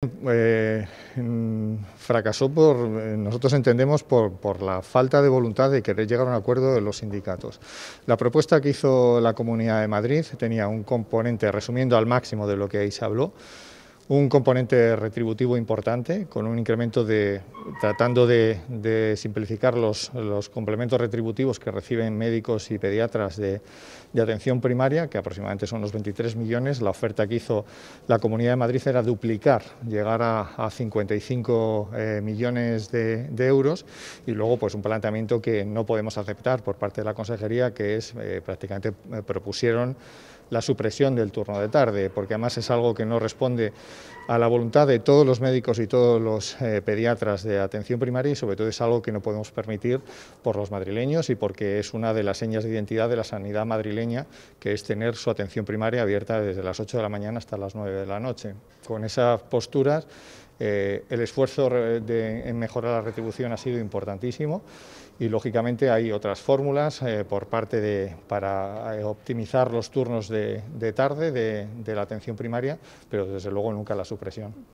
Eh, fracasó por, eh, nosotros entendemos, por, por, la falta de voluntad de querer llegar a un acuerdo de los sindicatos. La propuesta que hizo la Comunidad de Madrid tenía un componente, resumiendo al máximo de lo que ahí se habló, un componente retributivo importante, con un incremento de, tratando de, simplificar los, los, complementos retributivos que reciben médicos y pediatras de, atención primaria, que aproximadamente son los 23 millones. La oferta que hizo la Comunidad de Madrid era duplicar, llegar a, 55 eh, millones de, euros y luego pues un planteamiento que no podemos aceptar por parte de la Consejería, que es eh, prácticamente eh, propusieron la supresión del turno de tarde, porque además es algo que no responde a la voluntad de todos los médicos y todos los eh, pediatras de atención primaria y sobre todo es algo que no podemos permitir por los madrileños y porque es una de las señas de identidad de la sanidad madrileña, que es tener su atención primaria abierta desde las 8 de la mañana hasta las 9 de la noche. Con esas posturas eh, el esfuerzo en mejorar la retribución ha sido importantísimo y lógicamente hay otras fórmulas eh, por parte de, para eh, optimizar los turnos de, tarde de la atención primaria, pero desde luego nunca la supresión.